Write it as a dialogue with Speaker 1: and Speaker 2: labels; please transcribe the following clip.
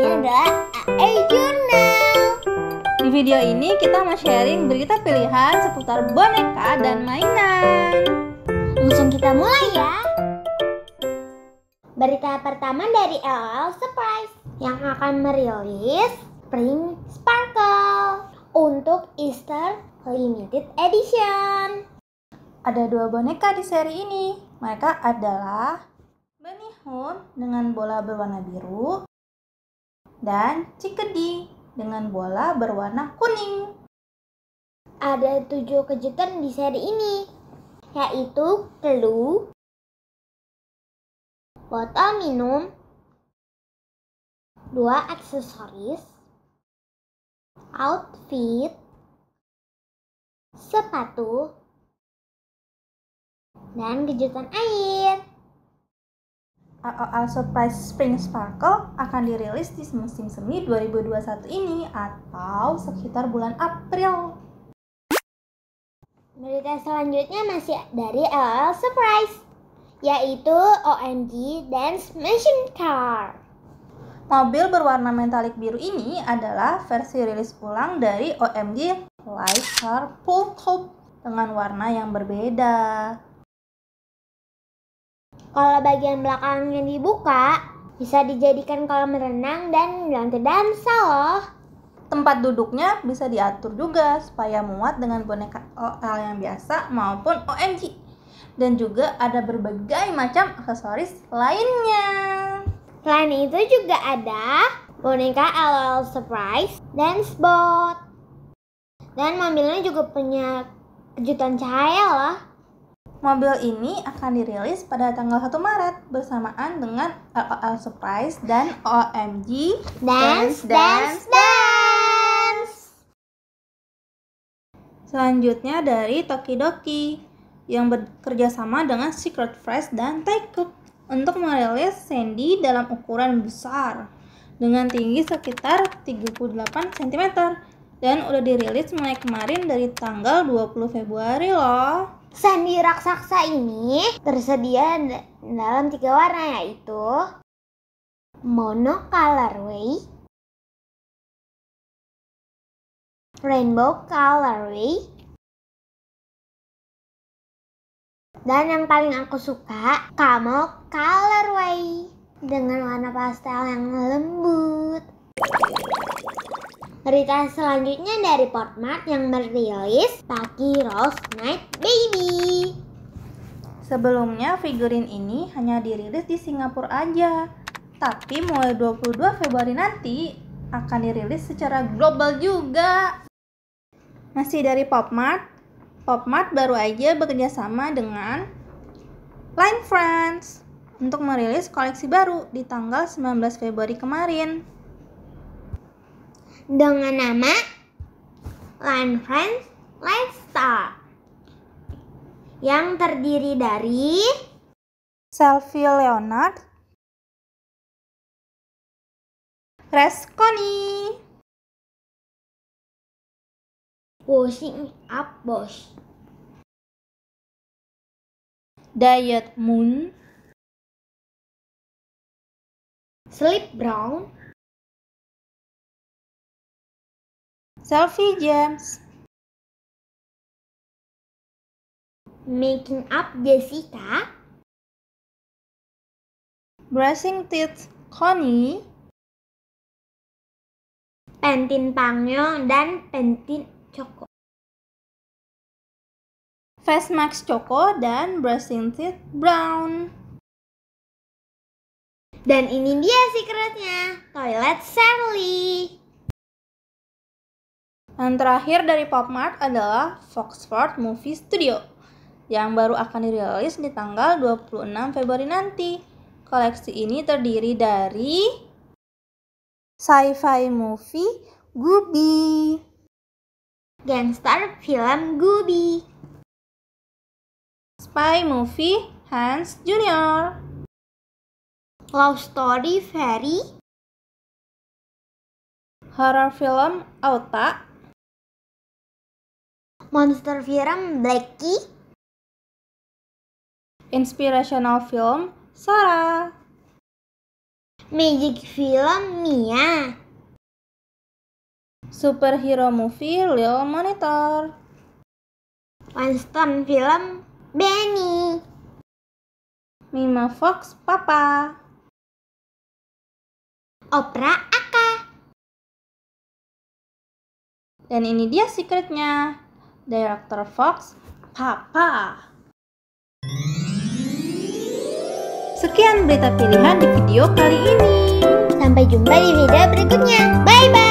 Speaker 1: Ini adalah Journal. Di video ini kita mau sharing berita pilihan seputar boneka dan mainan.
Speaker 2: Langsung kita mulai ya. Berita pertama dari LOL Surprise yang akan merilis Spring Sparkle untuk Easter Limited Edition. Ada dua
Speaker 1: boneka di seri ini. Mereka adalah Bunny Hoon dengan bola berwarna biru dan cikedi dengan bola berwarna
Speaker 3: kuning. Ada tujuh kejutan di seri ini, yaitu kelu, botol minum, dua aksesoris, outfit, sepatu, dan kejutan air. AOA Surprise Spring
Speaker 1: Sparkle akan dirilis di musim semi 2021 ini atau sekitar
Speaker 2: bulan April. Berita selanjutnya masih dari AOL Surprise, yaitu OMG Dance Machine Car.
Speaker 1: Mobil berwarna metalik biru ini adalah versi rilis ulang dari OMG Light Car Pull Top dengan warna yang berbeda.
Speaker 2: Kalau bagian belakangnya dibuka, bisa dijadikan kolam renang dan lantai dansa loh. Tempat duduknya bisa
Speaker 1: diatur juga supaya muat dengan boneka OL yang biasa maupun OMG. Dan juga ada berbagai macam aksesoris lainnya. Selain
Speaker 2: itu juga ada boneka LOL Surprise dan Spot. Dan mobilnya juga punya kejutan cahaya loh.
Speaker 1: Mobil ini akan dirilis pada tanggal 1 Maret bersamaan dengan LOL Surprise dan OMG Dance Dance
Speaker 3: Dance.
Speaker 1: Selanjutnya dari Tokidoki yang bekerja sama dengan Secret Fresh dan Taekook untuk merilis Sandy dalam ukuran besar dengan tinggi sekitar 38 cm dan udah dirilis mulai kemarin dari tanggal 20 Februari loh. Sandi raksasa
Speaker 3: ini tersedia dalam tiga warna yaitu mono colorway, rainbow colorway,
Speaker 2: dan yang paling aku suka kamu colorway dengan warna pastel yang lembut. Berita selanjutnya dari Portmart yang merilis Taki Rose Night Baby.
Speaker 1: Sebelumnya figurin ini hanya dirilis di Singapura aja. Tapi mulai 22 Februari nanti akan dirilis secara global juga. Masih dari Popmart, Popmart baru aja bekerja sama dengan Line Friends untuk merilis koleksi baru di tanggal 19 Februari kemarin dengan nama
Speaker 2: Land Friends Lifestyle yang terdiri
Speaker 3: dari Selfie Leonard, Resconi, Washing Up Boss, Diet Moon, Sleep Brown, Selfie James Making up Jessica Brushing teeth Connie Pentin Pangyo dan pentin Coko Face mask Coko dan brushing teeth Brown dan ini dia secretnya, toilet Sally.
Speaker 1: Dan terakhir dari Popmart adalah Foxford Movie Studio yang baru akan dirilis di tanggal 26 Februari nanti. Koleksi ini terdiri dari
Speaker 3: sci-fi movie Gubi, gangster film Gubi, spy movie Hans Junior, love story fairy, horror film Auta monster film Blackie, inspirational film Sarah,
Speaker 1: magic film Mia, superhero movie Leo Monitor, Winston film Benny,
Speaker 3: Mima Fox Papa, Opera Aka. Dan ini dia secretnya. Director Fox, Papa.
Speaker 1: Sekian berita pilihan di video kali ini.
Speaker 3: Sampai jumpa di video berikutnya. Bye bye.